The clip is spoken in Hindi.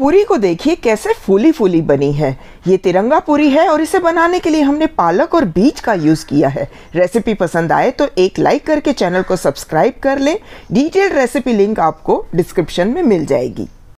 पूरी को देखिए कैसे फूली फूली बनी है ये तिरंगा पूरी है और इसे बनाने के लिए हमने पालक और बीज का यूज़ किया है रेसिपी पसंद आए तो एक लाइक करके चैनल को सब्सक्राइब कर लें डिटेल रेसिपी लिंक आपको डिस्क्रिप्शन में मिल जाएगी